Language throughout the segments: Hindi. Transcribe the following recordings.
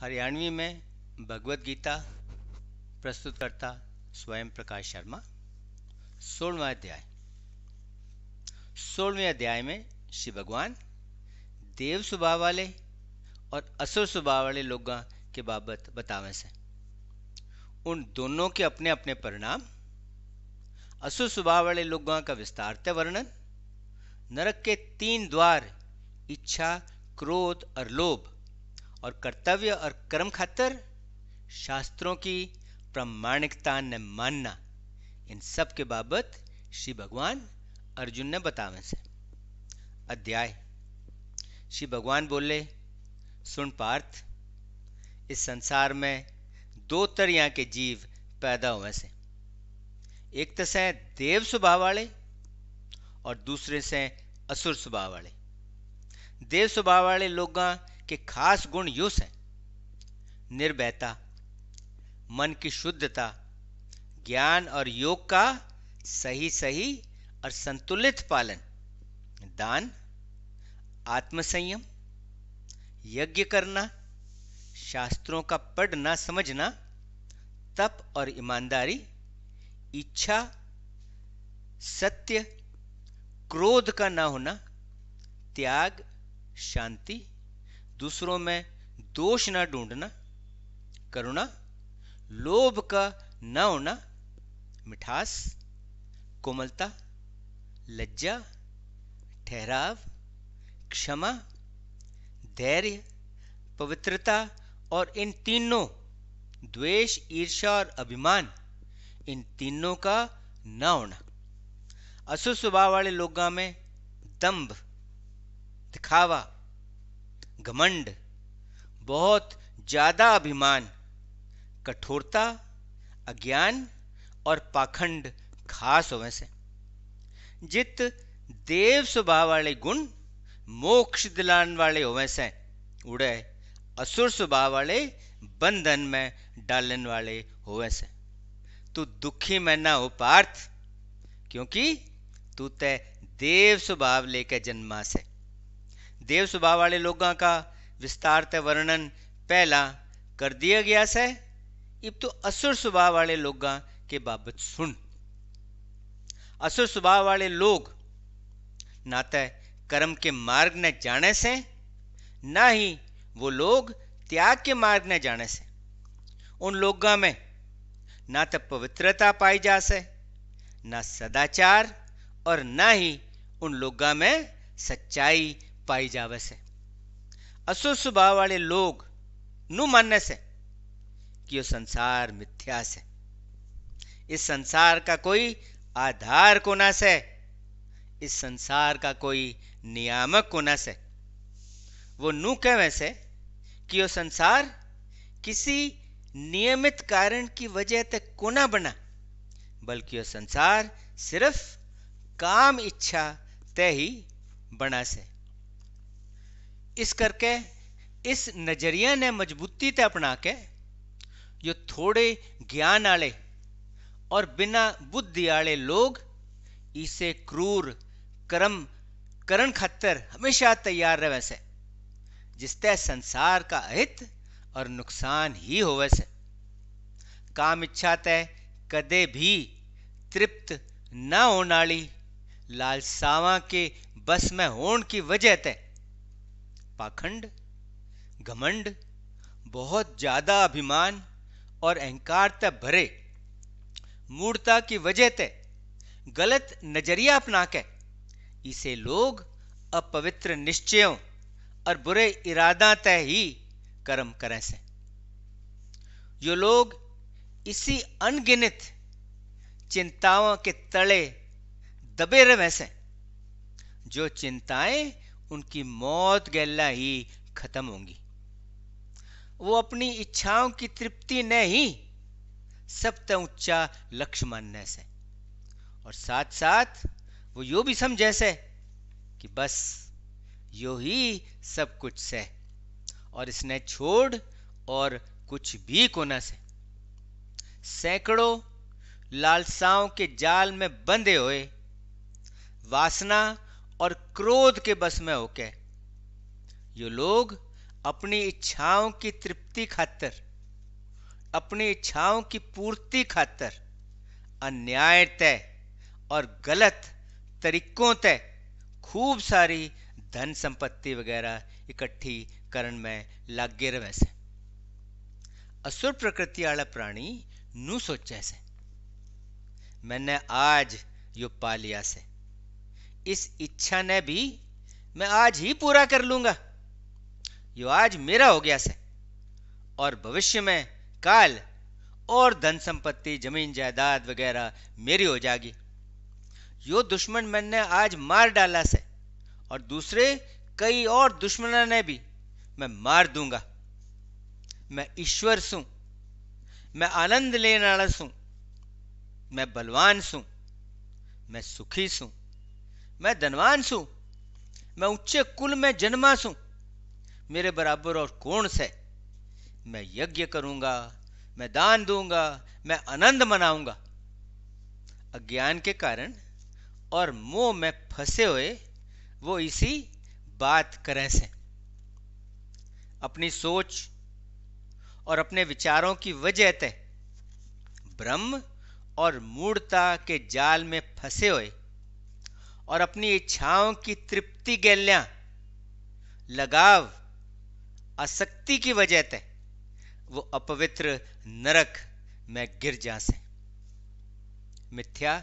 हरियाणवी में भगवत गीता प्रस्तुतकर्ता स्वयं प्रकाश शर्मा सोलवा अध्याय सोलवें अध्याय में श्री भगवान देव स्वभाव वाले और असुर स्वभाव वाले लोग के बाबत बतावे से उन दोनों के अपने अपने परिणाम असुर स्वभाव वाले लोग का विस्तारत वर्णन नरक के तीन द्वार इच्छा क्रोध और लोभ और कर्तव्य और कर्म खातर शास्त्रों की प्रमाणिकता ने मानना इन सब के बाबत श्री भगवान अर्जुन ने बतावे से अध्याय श्री भगवान बोले सुन पार्थ इस संसार में दो तरह के जीव पैदा हुए से एक तो से देव स्वभाव वाले और दूसरे से असुर स्वभाव वाले देव स्वभाव वाले लोग के खास गुण युस हैं निर्भयता मन की शुद्धता ज्ञान और योग का सही सही और संतुलित पालन दान आत्मसंयम यज्ञ करना शास्त्रों का पढ़ना समझना तप और ईमानदारी इच्छा सत्य क्रोध का ना होना त्याग शांति दूसरों में दोष न ढूंढना करुणा लोभ का न होना मिठास कोमलता लज्जा ठहराव क्षमा धैर्य पवित्रता और इन तीनों द्वेष ईर्षा और अभिमान इन तीनों का न होना अशुभ स्वभाव वाले लोगों में दंभ दिखावा घमंड बहुत ज्यादा अभिमान कठोरता अज्ञान और पाखंड खास होवे से जित देव स्वभाव वाले गुण मोक्ष दिलान वाले होवे से उड़े असुर स्वभाव वाले बंधन में डालन वाले होवे से तू दुखी में ना हो पार्थ क्योंकि तू ते देव स्वभाव लेके जन्मा से देव ਸੁਭਾਅ वाले लोगों का विस्तार से वर्णन पहला कर दिया गया से इब तो असुर स्वभाव वाले लोगों के बाबत सुन असुर स्वभाव वाले लोग ना तो कर्म के मार्ग ने जाने से ना ही वो लोग त्याग के मार्ग ने जाने से उन लोगों में ना तो पवित्रता पाई जा से ना सदाचार और ना ही उन लोगों में सच्चाई पाई जावे से અસુર स्वभाव वाले लोग नु માનને से कि यो संसार मिथ्या से इस संसार का कोई आधार कोना से इस संसार का कोई नियामक कोना से वो नु कह वैसे कि यो संसार किसी नियमित कारण की वजह तक कोना बना बल्कि यो संसार सिर्फ काम इच्छा तय ही बना से इस करके इस नजरिया ने मजबूती ते अपना के जो थोड़े ज्ञान आले और बिना बुद्धि आले लोग इसे क्रूर कर्म करण खतर हमेशा तैयार रहे से जिसते संसार का हित और नुकसान ही हो वैसे काम इच्छा तय कदे भी तृप्त न होने वाली लालसावा के बस में होने की वजह तय पाखंड घमंड बहुत ज्यादा अभिमान और अहंकार तक भरे मूर्ता की वजह ते गलत नजरिया अपना के इसे लोग अपवित्र निश्चयों और बुरे इरादा तय ही कर्म करें से जो लोग इसी अनगिनत चिंताओं के तले दबे रहे से जो चिंताएं उनकी मौत गैला ही खत्म होंगी वो अपनी इच्छाओं की तृप्ति नहीं सबसे ऊंचा लक्ष्य मानने से और साथ साथ वो यो भी समझे से कि बस यो ही सब कुछ से और इसने छोड़ और कुछ भी कोना से सैकड़ों लालसाओं के जाल में बंधे हुए वासना और क्रोध के बस में होके ये लोग अपनी इच्छाओं की तृप्ति खातर अपनी इच्छाओं की पूर्ति खातर अन्याय तय और गलत तरीकों तय खूब सारी धन संपत्ति वगैरह इकट्ठी करण में लागे रवे से असुर प्रकृति वाला प्राणी नु सोचे से मैंने आज यो पा लिया से इस इच्छा ने भी मैं आज ही पूरा कर लूंगा यो आज मेरा हो गया से और भविष्य में काल और धन संपत्ति जमीन जायदाद वगैरह मेरी हो जाएगी यो दुश्मन मैंने आज मार डाला से और दूसरे कई और दुश्मन ने भी मैं मार दूंगा मैं ईश्वर सू मैं आनंद लेने वाला सू मैं बलवान सू मैं सुखी सू मैं धनवान सू मैं उच्चे कुल में जन्मा सू मेरे बराबर और कौन से मैं यज्ञ करूंगा मैं दान दूंगा मैं आनंद मनाऊंगा अज्ञान के कारण और मोह में फंसे हुए वो इसी बात करें से अपनी सोच और अपने विचारों की वजह तय ब्रह्म और मूर्ता के जाल में फंसे हुए और अपनी इच्छाओं की तृप्ति गैलियां लगाव आसक्ति की वजह तय वो अपवित्र नरक में गिर जा से मिथ्या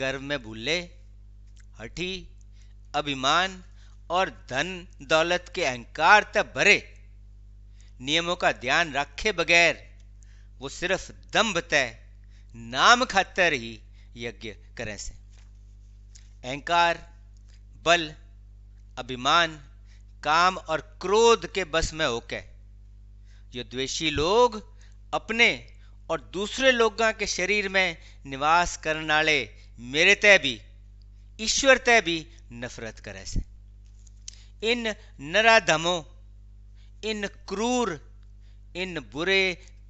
गर्व में भूले हठी अभिमान और धन दौलत के अहंकार तक भरे नियमों का ध्यान रखे बगैर वो सिर्फ दम्भ तय नाम खातर ही यज्ञ करें से अहंकार बल अभिमान काम और क्रोध के बस में होके ये द्वेषी लोग अपने और दूसरे लोगों के शरीर में निवास करने वाले मेरे तय भी ईश्वर तय भी नफरत करे से इन नराधमों इन क्रूर इन बुरे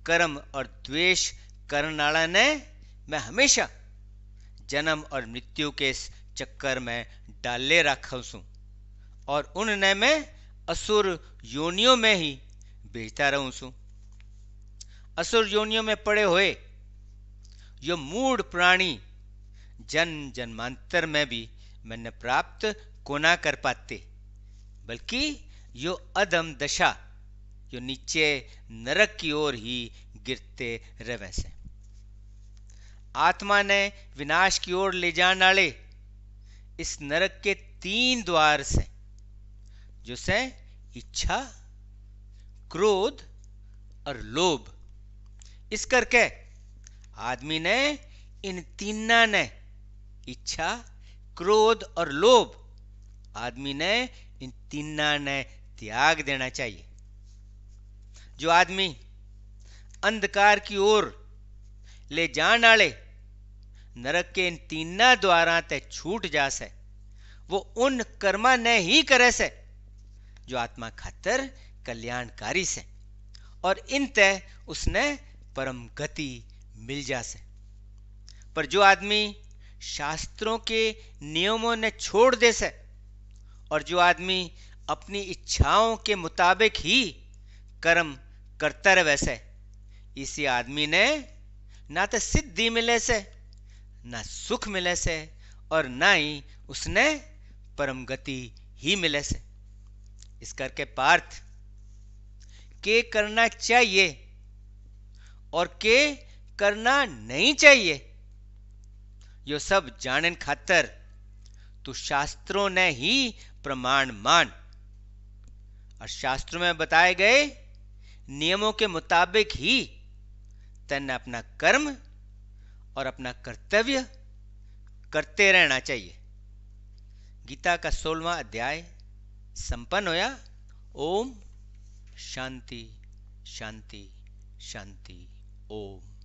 कर्म और द्वेष करने वाला ने मैं हमेशा जन्म और मृत्यु के चक्कर में डाले રાખું और उनने मैं असुर योनियों में ही भेजता रहूं असुर योनियों में पड़े हुए यो मूड प्राणी जन जन्मांतर में भी मैंने प्राप्त को ना कर पाते बल्कि यो अधम दशा यो नीचे नरक की ओर ही गिरते रह वैसे आत्मा ने विनाश की ओर ले जाने वाले इस नरक के तीन द्वार से जो से इच्छा क्रोध और लोभ इस करके आदमी ने इन तीना ने इच्छा क्रोध और लोभ आदमी ने इन तीना ने त्याग देना चाहिए जो आदमी अंधकार की ओर ले जान आले नरक के इन तीना द्वारा ते छूट जा से वो उन कर्मा ने ही करे से जो आत्मा खातर कल्याणकारी से और इन तय उसने परम गति मिल जा से पर जो आदमी शास्त्रों के नियमों ने छोड़ दे से और जो आदमी अपनी इच्छाओं के मुताबिक ही कर्म करता रहे वैसे इसी आदमी ने ना तो सिद्धि मिले से ना सुख मिले से और ना ही उसने परम गति ही मिले से इस करके पार्थ के करना चाहिए और के करना नहीं चाहिए यो सब जानन खातर तो शास्त्रों ने ही प्रमाण मान और शास्त्रों में बताए गए नियमों के मुताबिक ही तन अपना कर्म और अपना कर्तव्य करते रहना चाहिए गीता का सोलवा अध्याय संपन्न होया ओम शांति शांति शांति ओम